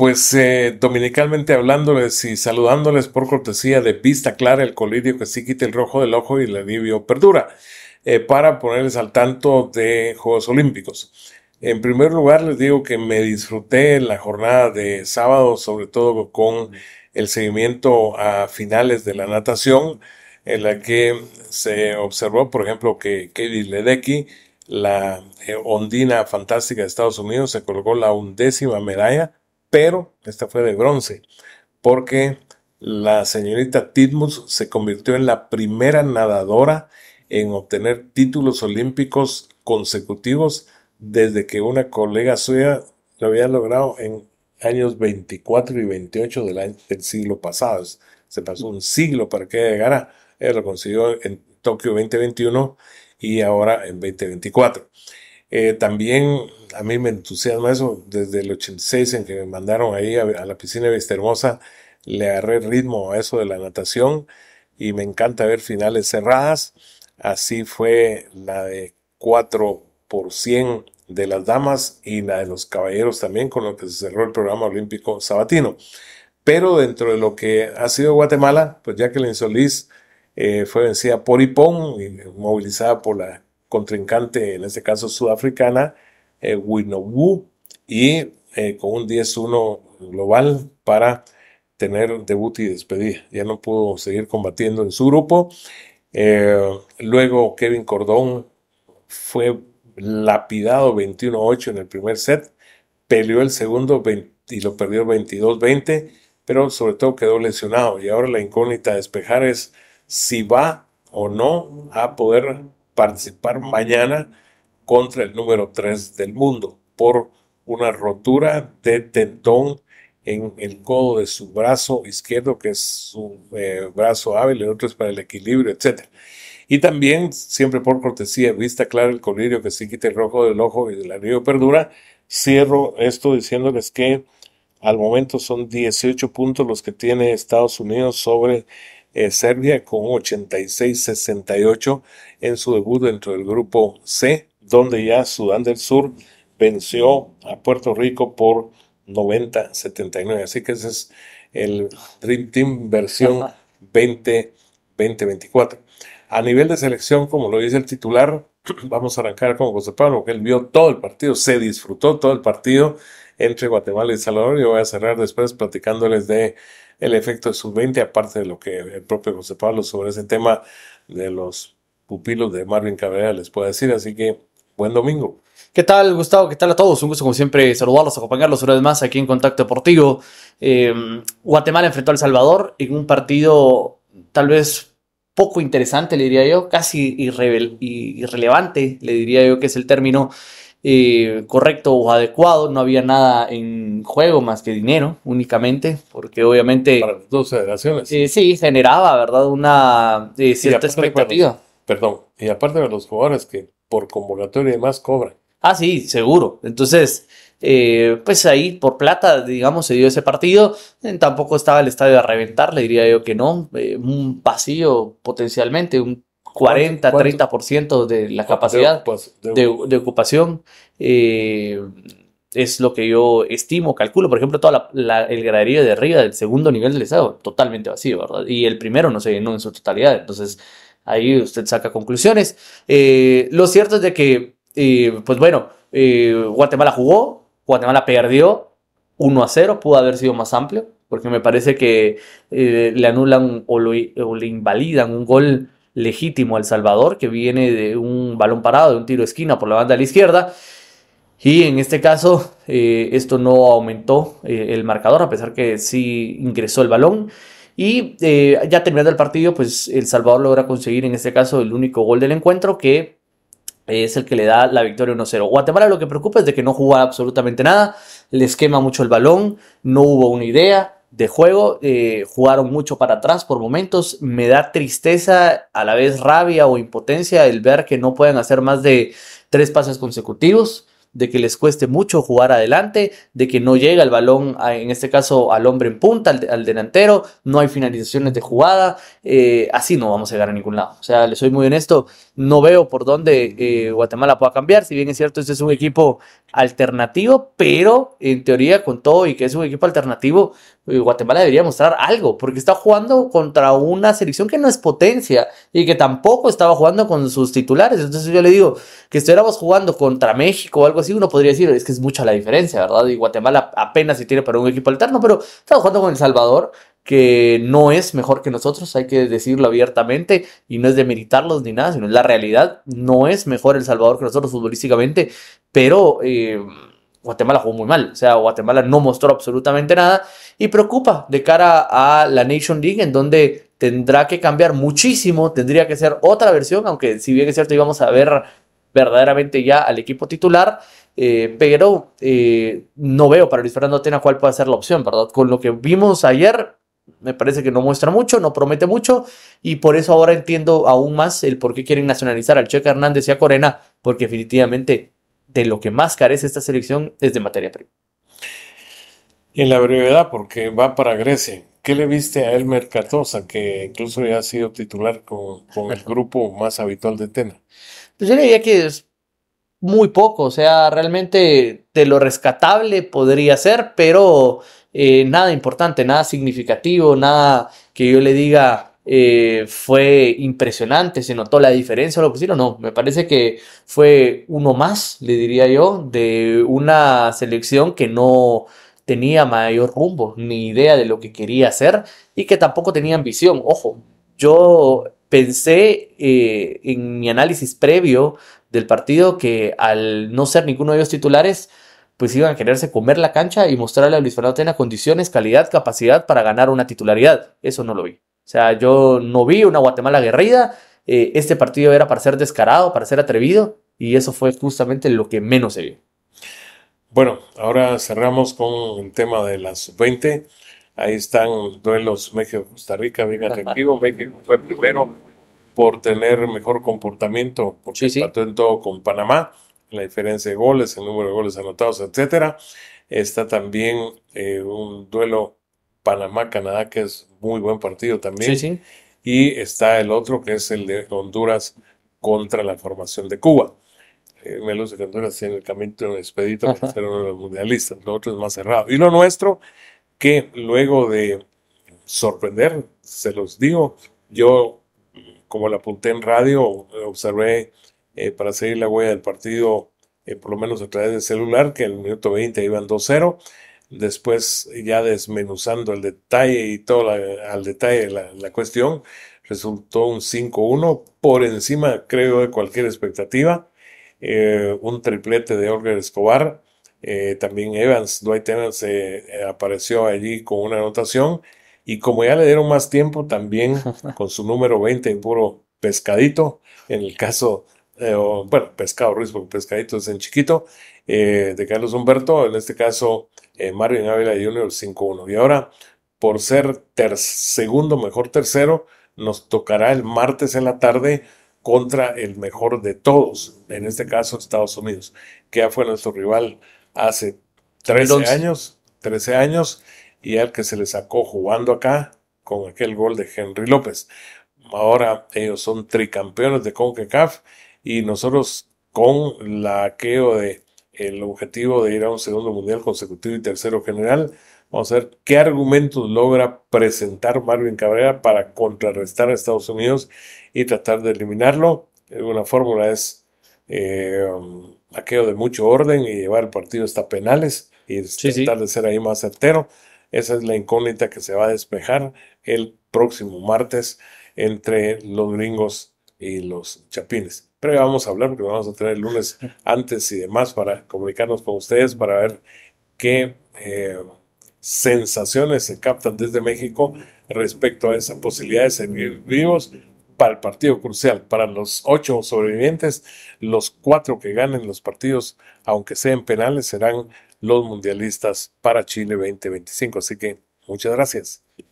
pues eh, dominicalmente hablándoles y saludándoles por cortesía de Vista Clara, el colirio que sí quita el rojo del ojo y el alivio perdura, eh, para ponerles al tanto de Juegos Olímpicos. En primer lugar, les digo que me disfruté la jornada de sábado, sobre todo con el seguimiento a finales de la natación, en la que se observó, por ejemplo, que Katie Ledecky, la eh, ondina fantástica de Estados Unidos, se colocó la undécima medalla pero esta fue de bronce, porque la señorita Titmus se convirtió en la primera nadadora en obtener títulos olímpicos consecutivos desde que una colega suya lo había logrado en años 24 y 28 del, siglo pasado. Se pasó un siglo para que llegara. lo consiguió en Tokio 2021 y ahora en 2024. Eh, también a mí me entusiasma eso desde el 86 en que me mandaron ahí a, la piscina de Vista Le agarré ritmo a eso de la natación y me encanta ver finales cerradas. Así fue la de 4 por 100 de las damas y la de los caballeros también, con lo que se cerró el programa olímpico sabatino. Pero dentro de lo que ha sido Guatemala, pues ya Jacqueline Solís eh, fue vencida por Ipón, movilizada por la contrincante, en este caso sudafricana, eh, Winobu, y eh, con un 10-1 global para tener debut y despedida. Ya no pudo seguir combatiendo en su grupo. Eh, luego Kevin Cordón fue lapidado 21-8 en el primer set, peleó el segundo y lo perdió 22-20, pero sobre todo quedó lesionado. Y ahora la incógnita a despejar es si va o no a poder participar mañana contra el número 3 del mundo por una rotura de tendón en el codo de su brazo izquierdo, que es su eh, brazo hábil, el otro es para el equilibrio, etc. Y también, siempre por cortesía, vista clara el colirio que se quita el rojo del ojo y el anillo perdura, cierro esto diciéndoles que al momento son 18 puntos los que tiene Estados Unidos sobre eh, Serbia con 86-68 en su debut dentro del grupo C, donde ya Sudán del Sur venció a Puerto Rico por 90-79. Así que ese es el Dream Team versión 20-2024. A nivel de selección, como lo dice el titular, vamos a arrancar con José Pablo, que él vio todo el partido, se disfrutó todo el partido entre Guatemala y El Salvador. Yo voy a cerrar después platicándoles de el efecto sub-20, aparte de lo que el propio José Pablo sobre ese tema de los pupilos de Marvin Cabrera les puede decir. Así que buen domingo. ¿Qué tal, Gustavo? ¿Qué tal a todos? Un gusto, como siempre, saludarlos, acompañarlos una vez más aquí en Contacto Deportivo. Eh, Guatemala enfrentó al Salvador en un partido tal vez poco interesante, le diría yo, casi irrelevante, le diría yo que es el término eh, correcto o adecuado. No había nada en juego más que dinero únicamente, porque obviamente... Para dos federaciones. Eh, sí, generaba, ¿verdad? Una eh, cierta expectativa. perdón, y aparte de los jugadores que por convocatoria y demás cobran. Ah, sí, seguro. Entonces, eh, pues ahí por plata, digamos, se dio ese partido. Eh, tampoco estaba el estadio a reventar, le diría yo que no. Eh, un vacío potencialmente, un 40, 30% de la pues, capacidad de, ocupación. es lo que yo estimo, calculo. Por ejemplo, toda el graderío de arriba del segundo nivel del estado, totalmente vacío, ¿verdad? Y el primero no se no en su totalidad. Entonces, ahí usted saca conclusiones. lo cierto es de que pues bueno, eh, Guatemala jugó, Guatemala perdió 1 a 0, pudo haber sido más amplio, porque me parece que eh, le anulan o, le invalidan un gol legítimo al Salvador, que viene de un balón parado, de un tiro de esquina por la banda de la izquierda. Y en este caso, eh, esto no aumentó el marcador, a pesar que sí ingresó el balón. Y ya terminando el partido, pues El Salvador logra conseguir en este caso el único gol del encuentro que es el que le da la victoria 1-0. Guatemala lo que preocupa es de que no jugó absolutamente nada, les quema mucho el balón, no hubo una idea de juego, eh, jugaron mucho para atrás por momentos, me da tristeza, a la vez rabia o impotencia el ver que no pueden hacer más de tres pases consecutivos de que les cueste mucho jugar adelante, de que no llega el balón, en este caso al hombre en punta, al, delantero, no hay finalizaciones de jugada, eh, así no vamos a llegar a ningún lado. O sea, le soy muy honesto, no veo por dónde eh, Guatemala pueda cambiar, si bien es cierto, este es un equipo alternativo, pero en teoría con todo y que es un equipo alternativo, eh, Guatemala debería mostrar algo, porque está jugando contra una selección que no es potencia y que tampoco estaba jugando con sus titulares. Entonces yo le digo que estuviéramos jugando contra México o algo uno podría decir, es que es mucha la diferencia, ¿verdad? Y Guatemala apenas se tiene para un equipo alterno, pero está jugando con El Salvador, que no es mejor que nosotros, hay que decirlo abiertamente, y no es de meritarlos ni nada, sino la realidad, no es mejor El Salvador que nosotros futbolísticamente, pero... Eh, Guatemala jugó muy mal, o sea, Guatemala no mostró absolutamente nada y preocupa de cara a la Nation League en donde tendrá que cambiar muchísimo, tendría que ser otra versión, aunque si bien es cierto íbamos a ver verdaderamente ya al equipo titular. Eh, pero eh, no veo para Luis Fernando Atena cuál puede ser la opción, ¿verdad? Con lo que vimos ayer, me parece que no muestra mucho, no promete mucho, y por eso ahora entiendo aún más el por qué quieren nacionalizar al Checa Hernández y a Corena, porque definitivamente de lo que más carece esta selección es de materia prima. Y en la brevedad, porque va para Grecia, ¿qué le viste a Elmer Cartosa, que incluso ya ha sido titular con, con el grupo más habitual de Tena? Pues yo diría que es muy poco, o sea, realmente de lo rescatable podría ser, pero eh, nada importante, nada significativo, nada que yo le diga, eh, fue impresionante, se notó la diferencia o lo pusieron, no, me parece que fue uno más, le diría yo, de una selección que no tenía mayor rumbo, ni idea de lo que quería hacer y que tampoco tenía ambición, ojo, yo pensé eh, en mi análisis previo del partido que al no ser ninguno de ellos titulares, pues iban a quererse comer la cancha y mostrarle a Luis Fernando Tena condiciones, calidad, capacidad para ganar una titularidad. Eso no lo vi. O sea, yo no vi una Guatemala guerrida. Eh, este partido era para ser descarado, para ser atrevido, y eso fue justamente lo que menos se vio. Bueno, ahora cerramos con un tema de las 20. Ahí están duelos México-Costa Rica, bien atractivo. México fue primero por tener mejor comportamiento, porque en todo con Panamá, la diferencia de goles, el número de goles anotados, etcétera. Está también eh, un duelo Panamá-Canadá, que es muy buen partido también. Sí, y está el otro, que es el de Honduras contra la formación de Cuba. Eh, Melos de Honduras tiene el camino expedito para ser uno de los mundialistas, lo otro es más cerrado. Y lo nuestro que luego de sorprender, se los digo, yo como la apunté en radio, observé eh, para seguir la huella del partido, eh, por lo menos a través del celular, que en el minuto 20 iban 2-0. Después, ya desmenuzando el detalle y todo al detalle la, la cuestión, resultó un 5-1 por encima, creo, de cualquier expectativa. Eh, un triplete de Olga Escobar eh, también Evans, Dwight Evans eh, eh, apareció allí con una anotación. Y como ya le dieron más tiempo, también con su número 20 en puro pescadito, en el caso, bueno, pescado Ruiz, porque pescadito es en chiquito, de Carlos Humberto, en este caso Mario Ávila Jr. 5-1. Y ahora, por ser segundo mejor tercero, nos tocará el martes en la tarde contra el mejor de todos, en este caso Estados Unidos, que ya fue nuestro rival hace 13 años, 13 años, y al que se le sacó jugando acá con aquel gol de Henry López. Ahora ellos son tricampeones de CONCACAF y nosotros con la queo de el objetivo de ir a un segundo mundial consecutivo y tercero general, vamos a ver qué argumentos logra presentar Marvin Cabrera para contrarrestar a Estados Unidos y tratar de eliminarlo. Una fórmula es eh, um, aquello de mucho orden y llevar el partido hasta penales y este, tratar de ser ahí más certero. Esa es la incógnita que se va a despejar el próximo martes entre los gringos y los chapines. Pero ya vamos a hablar porque vamos a tener el lunes antes y demás para comunicarnos con ustedes para ver qué eh, sensaciones se captan desde México respecto a esa posibilidad de seguir vivos para el partido crucial. Para los ocho sobrevivientes, los cuatro que ganen los partidos, aunque sean penales, serán los mundialistas para Chile 2025. Así que muchas gracias.